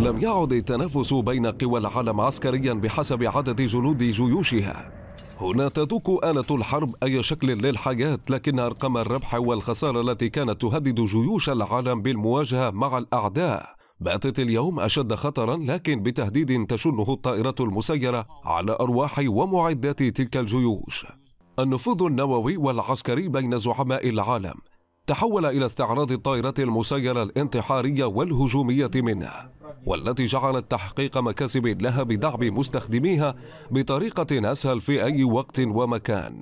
لم يعد التنافس بين قوى العالم عسكريا بحسب عدد جنود جيوشها هنا تدق آلة الحرب أي شكل للحياة لكن أرقام الربح والخسارة التي كانت تهدد جيوش العالم بالمواجهة مع الأعداء باتت اليوم أشد خطرا لكن بتهديد تشنه الطائرات المسيرة على أرواح ومعدات تلك الجيوش النفوذ النووي والعسكري بين زعماء العالم تحول إلى استعراض الطائرات المسيرة الانتحارية والهجومية منها والتي جعلت تحقيق مكاسب لها بدعم مستخدميها بطريقة أسهل في أي وقت ومكان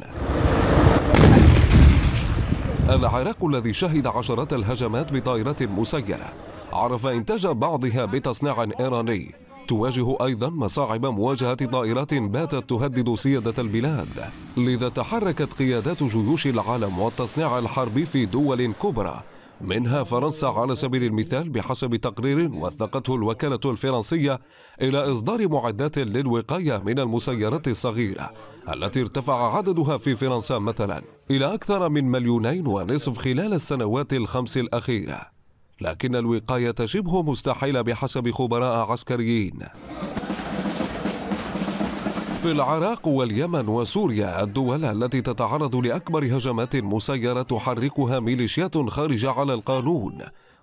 العراق الذي شهد عشرات الهجمات بطائرات مسيرة عرف إنتاج بعضها بتصنيع إيراني تواجه أيضا مصاعب مواجهة طائرات باتت تهدد سيادة البلاد لذا تحركت قيادات جيوش العالم والتصنيع الحربي في دول كبرى منها فرنسا على سبيل المثال بحسب تقرير وثقته الوكالة الفرنسية إلى إصدار معدات للوقاية من المسيرات الصغيرة التي ارتفع عددها في فرنسا مثلا إلى أكثر من مليونين ونصف خلال السنوات الخمس الأخيرة لكن الوقاية شبه مستحيلة بحسب خبراء عسكريين في العراق واليمن وسوريا الدول التي تتعرض لأكبر هجمات مسيرة تحركها ميليشيات خارجة على القانون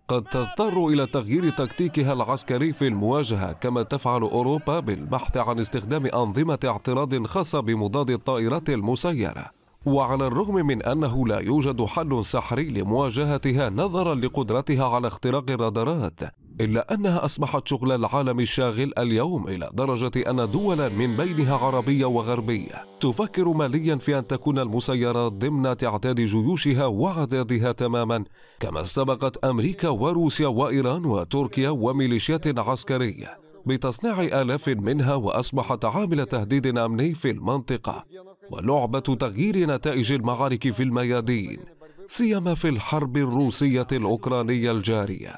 قد تضطر إلى تغيير تكتيكها العسكري في المواجهة كما تفعل أوروبا بالبحث عن استخدام أنظمة اعتراض خاصة بمضاد الطائرات المسيرة وعلى الرغم من أنه لا يوجد حل سحري لمواجهتها نظرا لقدرتها على اختراق الرادارات إلا أنها أصبحت شغل العالم الشاغل اليوم إلى درجة أن دولا من بينها عربية وغربية تفكر ماليا في أن تكون المسيرات ضمن تعداد جيوشها وعددها تماما كما سبقت أمريكا وروسيا وإيران وتركيا وميليشيات عسكرية بتصنيع آلاف منها وأصبحت عامل تهديد أمني في المنطقة ولعبة تغيير نتائج المعارك في الميادين سيما في الحرب الروسية الأوكرانية الجارية